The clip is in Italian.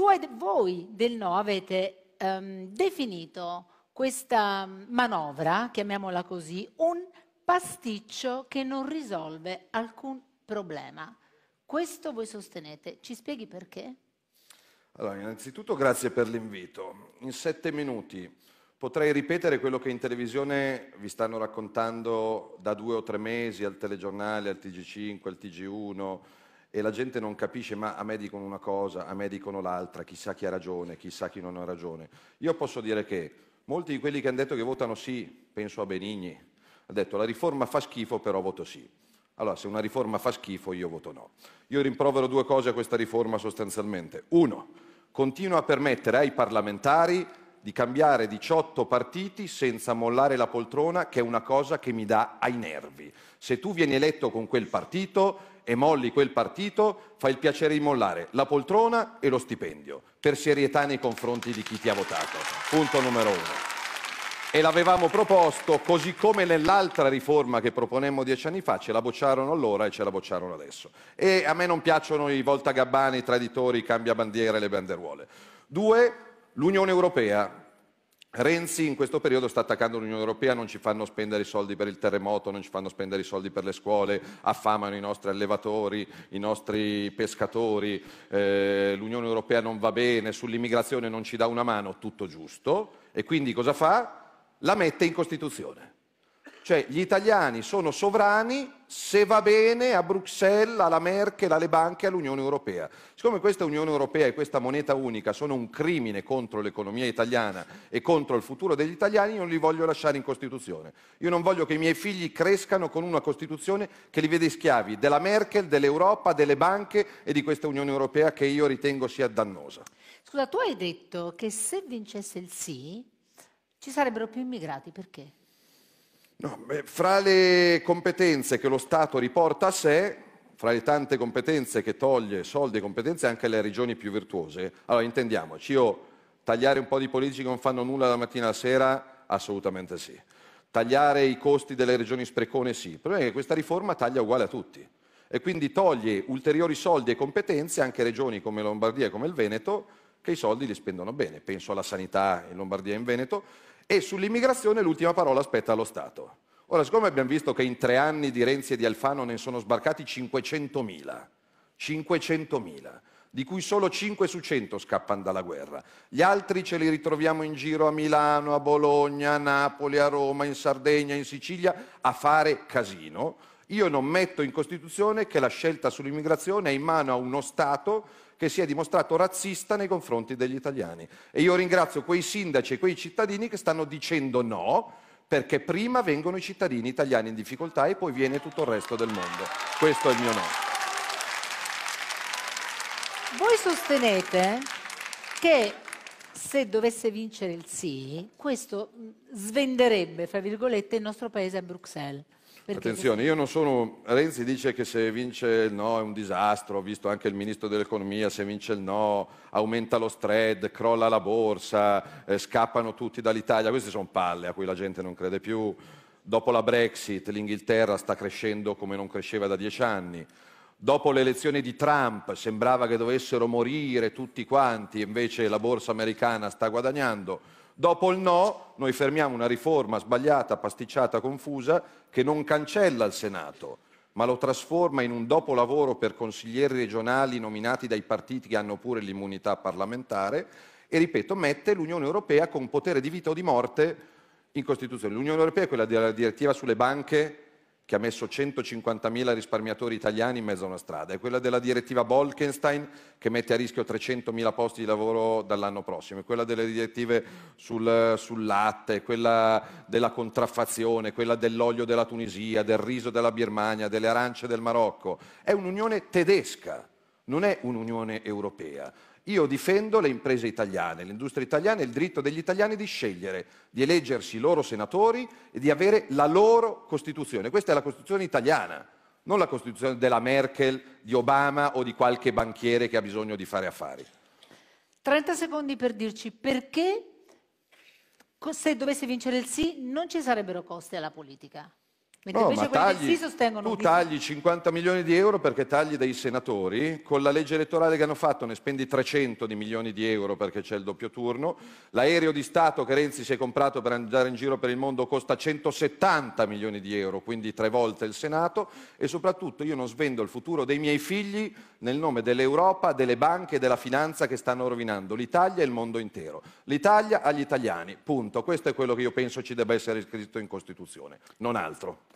Tu e voi del no avete ehm, definito questa manovra, chiamiamola così, un pasticcio che non risolve alcun problema. Questo voi sostenete. Ci spieghi perché? Allora, innanzitutto grazie per l'invito. In sette minuti potrei ripetere quello che in televisione vi stanno raccontando da due o tre mesi al telegiornale, al TG5, al TG1, e la gente non capisce ma a me dicono una cosa, a me dicono l'altra, chissà chi ha ragione, chissà chi non ha ragione. Io posso dire che molti di quelli che hanno detto che votano sì, penso a Benigni, ha detto la riforma fa schifo però voto sì. Allora, se una riforma fa schifo, io voto no. Io rimprovero due cose a questa riforma sostanzialmente. Uno, continua a permettere ai parlamentari di cambiare 18 partiti senza mollare la poltrona, che è una cosa che mi dà ai nervi. Se tu vieni eletto con quel partito, e molli quel partito, fa il piacere di mollare la poltrona e lo stipendio, per serietà nei confronti di chi ti ha votato. Punto numero uno. E l'avevamo proposto così come nell'altra riforma che proponemmo dieci anni fa, ce la bocciarono allora e ce la bocciarono adesso. E a me non piacciono i volta gabbani, i traditori, i cambia cambiabandiere e le banderuole. Due, l'Unione Europea Renzi in questo periodo sta attaccando l'Unione Europea, non ci fanno spendere i soldi per il terremoto, non ci fanno spendere i soldi per le scuole, affamano i nostri allevatori, i nostri pescatori, eh, l'Unione Europea non va bene, sull'immigrazione non ci dà una mano, tutto giusto. E quindi cosa fa? La mette in Costituzione. Cioè gli italiani sono sovrani se va bene a Bruxelles, alla Merkel, alle banche, e all'Unione Europea. Siccome questa Unione Europea e questa moneta unica sono un crimine contro l'economia italiana e contro il futuro degli italiani, io non li voglio lasciare in Costituzione. Io non voglio che i miei figli crescano con una Costituzione che li vede schiavi della Merkel, dell'Europa, delle banche e di questa Unione Europea che io ritengo sia dannosa. Scusa, tu hai detto che se vincesse il sì ci sarebbero più immigrati, perché? No, beh, fra le competenze che lo Stato riporta a sé, fra le tante competenze che toglie, soldi e competenze anche alle regioni più virtuose, allora intendiamoci, io tagliare un po' di politici che non fanno nulla dalla mattina alla sera, assolutamente sì. Tagliare i costi delle regioni sprecone, sì. Il problema è che questa riforma taglia uguale a tutti e quindi toglie ulteriori soldi e competenze anche a regioni come Lombardia e come il Veneto che i soldi li spendono bene, penso alla sanità in Lombardia e in Veneto, e sull'immigrazione l'ultima parola spetta allo Stato. Ora, siccome abbiamo visto che in tre anni di Renzi e di Alfano ne sono sbarcati 500.000, 500.000, di cui solo 5 su 100 scappano dalla guerra. Gli altri ce li ritroviamo in giro a Milano, a Bologna, a Napoli, a Roma, in Sardegna, in Sicilia, a fare casino. Io non metto in Costituzione che la scelta sull'immigrazione è in mano a uno Stato che si è dimostrato razzista nei confronti degli italiani. E io ringrazio quei sindaci e quei cittadini che stanno dicendo no, perché prima vengono i cittadini italiani in difficoltà e poi viene tutto il resto del mondo. Questo è il mio no. Voi sostenete che se dovesse vincere il sì, questo mm, svenderebbe, fra virgolette, il nostro paese a Bruxelles. Perché Attenzione, io non sono. Renzi dice che se vince il no è un disastro, ho visto anche il ministro dell'economia, se vince il no aumenta lo spread, crolla la borsa, eh, scappano tutti dall'Italia. Queste sono palle a cui la gente non crede più. Dopo la Brexit l'Inghilterra sta crescendo come non cresceva da dieci anni. Dopo le elezioni di Trump sembrava che dovessero morire tutti quanti, invece la borsa americana sta guadagnando. Dopo il no, noi fermiamo una riforma sbagliata, pasticciata, confusa, che non cancella il Senato, ma lo trasforma in un dopolavoro per consiglieri regionali nominati dai partiti che hanno pure l'immunità parlamentare e, ripeto, mette l'Unione Europea con potere di vita o di morte in Costituzione. L'Unione Europea è quella della direttiva sulle banche che ha messo 150.000 risparmiatori italiani in mezzo a una strada, è quella della direttiva Bolkenstein che mette a rischio 300.000 posti di lavoro dall'anno prossimo, è quella delle direttive sul, sul latte, quella della contraffazione, quella dell'olio della Tunisia, del riso della Birmania, delle arance del Marocco. È un'unione tedesca, non è un'unione europea. Io difendo le imprese italiane, l'industria italiana e il diritto degli italiani di scegliere, di eleggersi i loro senatori e di avere la loro Costituzione. Questa è la Costituzione italiana, non la Costituzione della Merkel, di Obama o di qualche banchiere che ha bisogno di fare affari. 30 secondi per dirci perché se dovesse vincere il sì non ci sarebbero costi alla politica. Mentre no, oh, invece tagli, sì Tu tagli 50 milioni di euro perché tagli dei senatori, con la legge elettorale che hanno fatto ne spendi 300 di milioni di euro perché c'è il doppio turno, l'aereo di Stato che Renzi si è comprato per andare in giro per il mondo costa 170 milioni di euro, quindi tre volte il Senato, e soprattutto io non svendo il futuro dei miei figli nel nome dell'Europa, delle banche e della finanza che stanno rovinando l'Italia e il mondo intero. L'Italia agli italiani, punto. Questo è quello che io penso ci debba essere scritto in Costituzione, non altro.